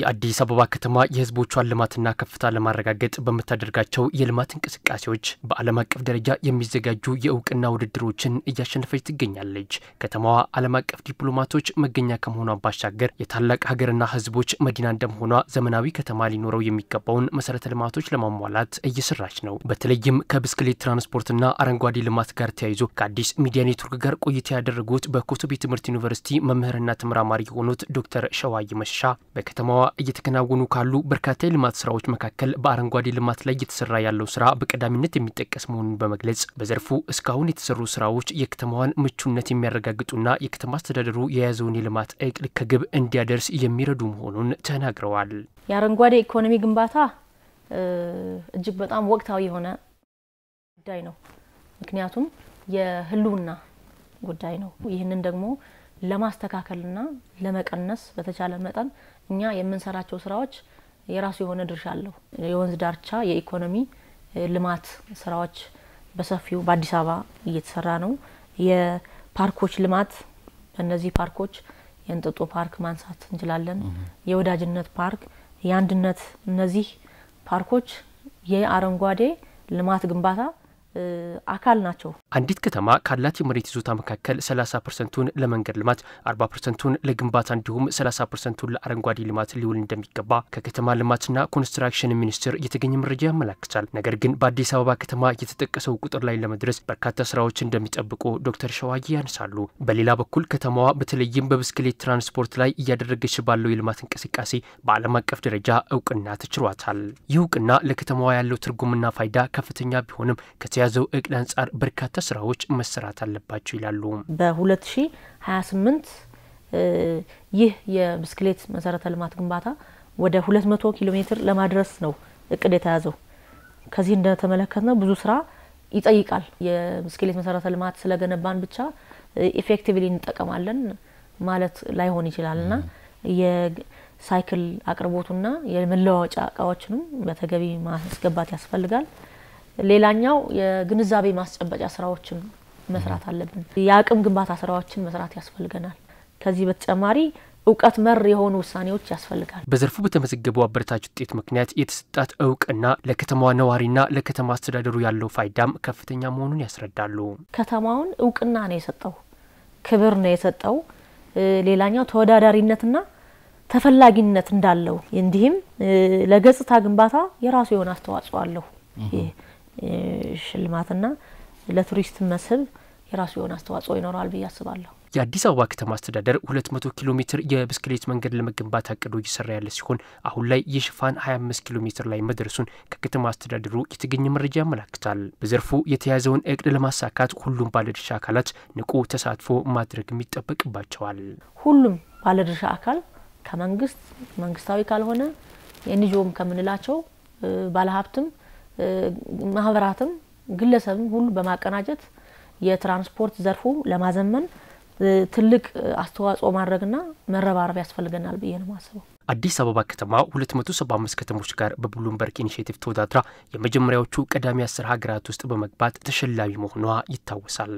የአዲስ አበባ ከተማ የህዝቦቿን ልማትና ከፍታ ለማረጋገጥ በምታደርጋቸው የልማት እንቅስቃሴዎች በዓለም አቀፍ ደረጃ የሚዘጋጁ የእውቅና ውድድሮችን እያሸነፈች ትገኛለች። ከተማዋ ዓለም አቀፍ ዲፕሎማቶች መገኛ ከመሆኗ ባሻገር የታላቅ ሀገርና ህዝቦች መዲና እንደመሆኗ ዘመናዊ ከተማ ሊኖረው የሚገባውን መሰረተ ልማቶች ለማሟላት እየሰራች ነው። በተለይም ከብስክሌት ትራንስፖርትና አረንጓዴ ልማት ጋር ተያይዞ ከአዲስ ሚዲያ ኔትወርክ ጋር ቆይታ ያደረጉት በኮተቤ ትምህርት ዩኒቨርሲቲ መምህርና ተመራማሪ የሆኑት ዶክተር ሸዋይ መሻ በከተማዋ ከተማዋ እየተከናወኑ ካሉ በርካታ የልማት ስራዎች መካከል በአረንጓዴ ልማት ላይ እየተሰራ ያለው ስራ በቀዳሚነት የሚጠቀስ መሆኑን በመግለጽ በዘርፉ እስካሁን የተሰሩ ስራዎች የከተማዋን ምቹነት የሚያረጋግጡና የከተማ አስተዳደሩ የያዘውን የልማት እቅድ ከግብ እንዲያደርስ የሚረዱ መሆኑን ተናግረዋል። የአረንጓዴ ኢኮኖሚ ግንባታ እጅግ በጣም ወቅታዊ የሆነ ጉዳይ ነው። ምክንያቱም የህልውና ጉዳይ ነው። ይህንን ደግሞ ለማስተካከልና ለመቀነስ በተቻለ መጠን እኛ የምንሰራቸው ስራዎች የራሱ የሆነ ድርሻ አለው። የወንዝ ዳርቻ የኢኮኖሚ ልማት ስራዎች በሰፊው በአዲስ አበባ እየተሰራ ነው። የፓርኮች ልማት በእነዚህ ፓርኮች የእንጥጦ ፓርክ ማንሳት እንችላለን። የወዳጅነት ፓርክ፣ የአንድነት እነዚህ ፓርኮች የአረንጓዴ ልማት ግንባታ አካል ናቸው። አንዲት ከተማ ካላት የመሬት ይዞታ መካከል 30 ፐርሰንቱን ለመንገድ ልማት፣ 40 ፐርሰንቱን ለግንባታ እንዲሁም 30 ፐርሰንቱን ለአረንጓዴ ልማት ሊውል እንደሚገባ ከከተማ ልማትና ኮንስትራክሽን ሚኒስቴር የተገኘ መረጃ ያመላክታል። ነገር ግን በአዲስ አበባ ከተማ የተጠቀሰው ቁጥር ላይ ለመድረስ በርካታ ስራዎች እንደሚጠብቁ ዶክተር ሸዋጊ ያነሳሉ። በሌላ በኩል ከተማዋ በተለይም በብስክሌት ትራንስፖርት ላይ እያደረገች ባለው የልማት እንቅስቃሴ በዓለም አቀፍ ደረጃ እውቅና ተችሏታል። ይህ እውቅና ለከተማዋ ያለው ትርጉምና ፋይዳ ከፍተኛ ቢሆንም ከተ ከተያዘው እቅድ አንጻር በርካታ ስራዎች መሰራት አለባቸው ይላሉ። በ2028 ይህ የብስክሌት መሰረተ ልማት ግንባታ ወደ 200 ኪሎ ሜትር ለማድረስ ነው እቅድ የተያዘው። ከዚህ እንደተመለከትነው ብዙ ስራ ይጠይቃል። የብስክሌት መሰረተ ልማት ስለገነባን ብቻ ኢፌክቲቭሊ እንጠቀማለን ማለት ላይሆን ይችላል ና የሳይክል አቅርቦቱና የመለዋወጫ እቃዎችንም በተገቢ ማስገባት ያስፈልጋል። ሌላኛው የግንዛቤ ማስጨበጫ ስራዎችን መስራት አለብን። የአቅም ግንባታ ስራዎችን መስራት ያስፈልገናል። ከዚህ በተጨማሪ እውቀት መር የሆኑ ውሳኔዎች ያስፈልጋል። በዘርፉ በተመዘገበው አበረታች ውጤት ምክንያት የተሰጣት እውቅና ለከተማዋ ነዋሪና ለከተማ አስተዳደሩ ያለው ፋይዳም ከፍተኛ መሆኑን ያስረዳሉ። ከተማውን እውቅና ነው የሰጠው፣ ክብር ነው የሰጠው። ሌላኛው ተወዳዳሪነትና ተፈላጊነት እንዳለው እንዲህም ለገጽታ ግንባታ የራሱ የሆነ አስተዋጽኦ አለው። ሽልማትና ለቱሪስት መስህብ የራሱ የሆነ አስተዋጽኦ ይኖረዋል ብዬ አስባለሁ። የአዲስ አበባ ከተማ አስተዳደር 200 ኪሎ ሜትር የብስክሌት መንገድ ለመገንባት አቅዶ እየሰራ ያለ ሲሆን አሁን ላይ የሽፋን 25 ኪሎ ሜትር ላይ መድረሱን ከከተማ አስተዳደሩ የተገኘ መረጃ ያመላክታል። በዘርፉ የተያዘውን እቅድ ለማሳካት ሁሉም ባለድርሻ አካላት ንቁ ተሳትፎ ማድረግም ይጠበቅባቸዋል። ሁሉም ባለድርሻ አካል ከመንግስት መንግስታዊ ካልሆነ የንጆም ከምንላቸው ባለሀብትም ማህበራትም ግለሰብም ሁሉ በማቀናጀት የትራንስፖርት ዘርፉ ለማዘመን ትልቅ አስተዋጽኦ ማድረግና መረባረብ ያስፈልገናል ብዬ ነው ማስበው። አዲስ አበባ ከተማ 275 ከተሞች ጋር በብሉምበርግ ኢኒሽቲቭ ተወዳድራ የመጀመሪያዎቹ ቀዳሚ አስር ሀገራት ውስጥ በመግባት ተሸላሚ መሆኗ ይታወሳል።